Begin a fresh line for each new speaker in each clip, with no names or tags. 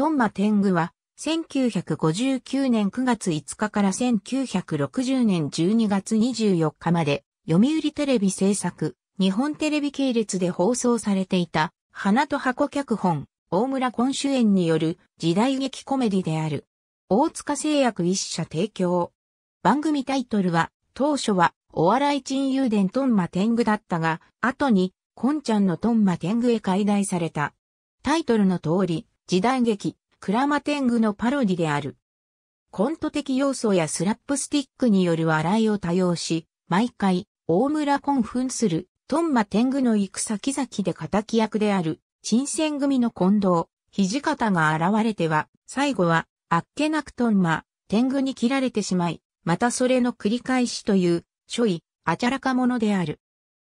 トンマ天狗は、1959年9月5日から1960年12月24日まで、読売テレビ制作、日本テレビ系列で放送されていた、花と箱脚本、大村昆主演による時代劇コメディである。大塚製薬一社提供。番組タイトルは、当初は、お笑い珍遊伝トンマ天狗だったが、後に、コンちゃんのトンマ天狗へ解題された。タイトルの通り、時代劇、クラマテングのパロディである。コント的要素やスラップスティックによる笑いを多用し、毎回、大村コ奮する、トンマ天狗の行く先々で敵役である、新選組の近藤、土方が現れては、最後は、あっけなくトンマ、天狗に切られてしまい、またそれの繰り返しという、諸位、あちゃらか者である。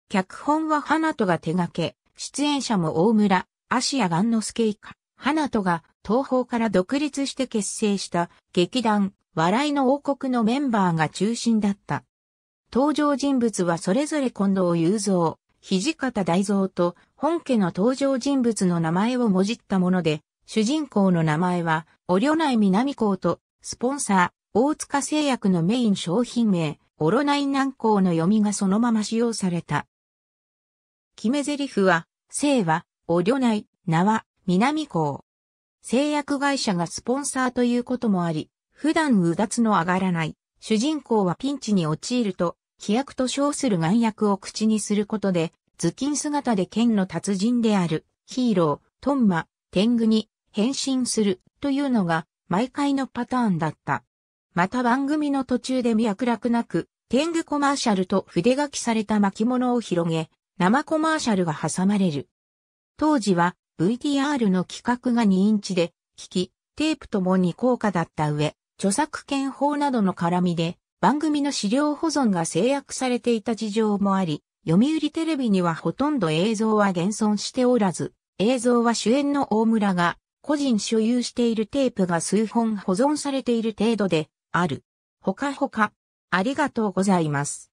脚本は花とが手掛け、出演者も大村、芦屋雁之助以下。花とが東方から独立して結成した劇団笑いの王国のメンバーが中心だった。登場人物はそれぞれ近藤雄三、土方大蔵と本家の登場人物の名前をもじったもので、主人公の名前は、おりょない南港と、スポンサー、大塚製薬のメイン商品名、オロナイ南港の読みがそのまま使用された。決め台詞は、姓は、おりょない、名は、南港。製薬会社がスポンサーということもあり、普段うだつの上がらない、主人公はピンチに陥ると、飛躍と称する眼薬を口にすることで、頭巾姿で剣の達人である、ヒーロー、トンマ、天狗に変身するというのが、毎回のパターンだった。また番組の途中で脈絡なく、天狗コマーシャルと筆書きされた巻物を広げ、生コマーシャルが挟まれる。当時は VTR の規格が2インチで、機器、テープともに高価だった上、著作権法などの絡みで、番組の資料保存が制約されていた事情もあり、読売テレビにはほとんど映像は現存しておらず、映像は主演の大村が個人所有しているテープが数本保存されている程度である。ほかほか、ありがとうございます。